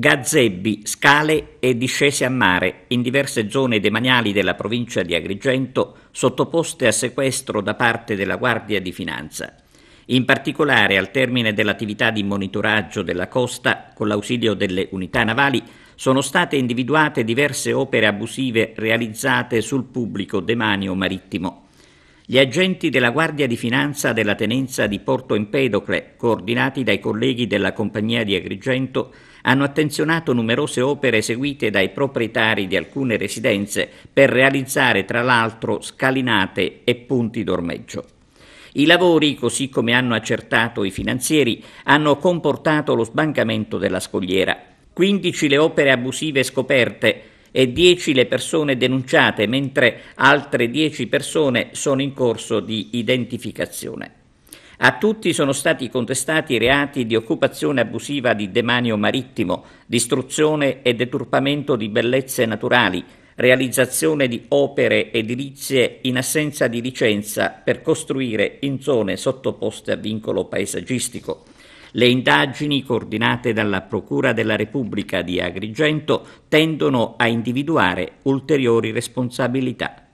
gazebbi, scale e discese a mare in diverse zone demaniali della provincia di Agrigento sottoposte a sequestro da parte della Guardia di Finanza. In particolare, al termine dell'attività di monitoraggio della costa, con l'ausilio delle unità navali, sono state individuate diverse opere abusive realizzate sul pubblico demanio marittimo gli agenti della Guardia di Finanza della Tenenza di Porto Empedocle, coordinati dai colleghi della Compagnia di Agrigento, hanno attenzionato numerose opere eseguite dai proprietari di alcune residenze per realizzare tra l'altro scalinate e punti d'ormeggio. I lavori, così come hanno accertato i finanzieri, hanno comportato lo sbancamento della scogliera. 15 le opere abusive scoperte, e 10 le persone denunciate, mentre altre 10 persone sono in corso di identificazione. A tutti sono stati contestati reati di occupazione abusiva di demanio marittimo, distruzione e deturpamento di bellezze naturali, realizzazione di opere edilizie in assenza di licenza per costruire in zone sottoposte a vincolo paesaggistico le indagini coordinate dalla Procura della Repubblica di Agrigento tendono a individuare ulteriori responsabilità.